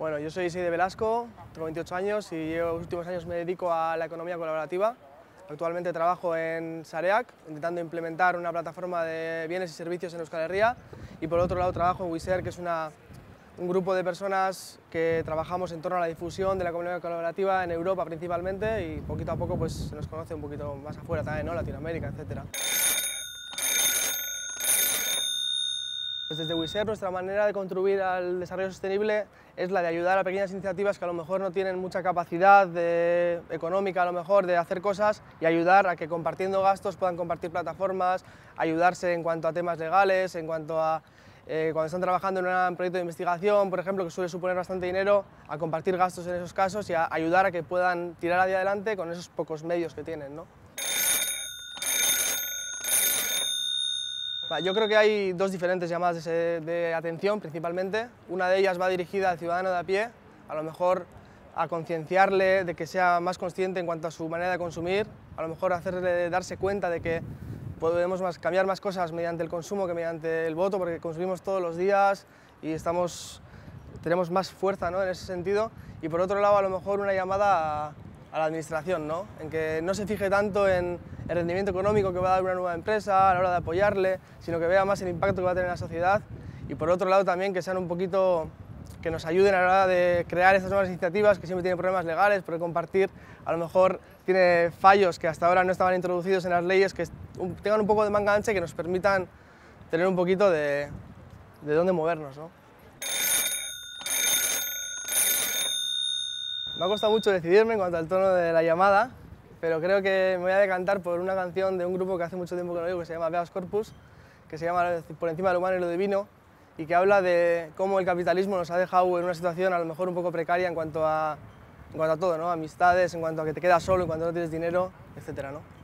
Bueno, yo soy Isi de Velasco, tengo 28 años y yo los últimos años me dedico a la economía colaborativa. Actualmente trabajo en Sareac, intentando implementar una plataforma de bienes y servicios en Euskal Herria y por otro lado trabajo en Wiser, que es un grupo de personas que trabajamos en torno a la difusión de la economía colaborativa en Europa principalmente y poquito a poco pues, se nos conoce un poquito más afuera también, ¿no? Latinoamérica, etcétera. Pues desde WISER nuestra manera de contribuir al desarrollo sostenible es la de ayudar a pequeñas iniciativas que a lo mejor no tienen mucha capacidad económica, a lo mejor, de hacer cosas y ayudar a que compartiendo gastos puedan compartir plataformas, ayudarse en cuanto a temas legales, en cuanto a eh, cuando están trabajando en un proyecto de investigación, por ejemplo, que suele suponer bastante dinero, a compartir gastos en esos casos y a ayudar a que puedan tirar adelante con esos pocos medios que tienen. Yo creo que hay dos diferentes llamadas de, atención principalmente. Una de ellas va dirigida al ciudadano de a pie, a lo mejor a concienciarle de que sea más consciente en cuanto a su manera de consumir, a lo mejor hacerle darse cuenta de que podemos cambiar más cosas mediante el consumo que mediante el voto, porque consumimos todos los días y estamos, tenemos más fuerza ¿no? en ese sentido. Y por otro lado, a lo mejor una llamada a a la administración, ¿no? en que no se fije tanto en el rendimiento económico que va a dar una nueva empresa a la hora de apoyarle, sino que vea más el impacto que va a tener en la sociedad y por otro lado también que sean un poquito que nos ayuden a la hora de crear estas nuevas iniciativas que siempre tienen problemas legales, porque compartir a lo mejor tiene fallos que hasta ahora no estaban introducidos en las leyes, que tengan un poco de manga ancha y que nos permitan tener un poquito de, dónde movernos. Me ha costado mucho decidirme en cuanto al tono de la llamada, pero creo que me voy a decantar por una canción de un grupo que hace mucho tiempo que no oigo, que se llama Beas Corpus, que se llama Por encima del humano y lo divino, y que habla de cómo el capitalismo nos ha dejado en una situación a lo mejor un poco precaria en cuanto a, en cuanto a todo, ¿no? amistades, en cuanto a que te quedas solo, en cuanto no tienes dinero, etc. ¿no?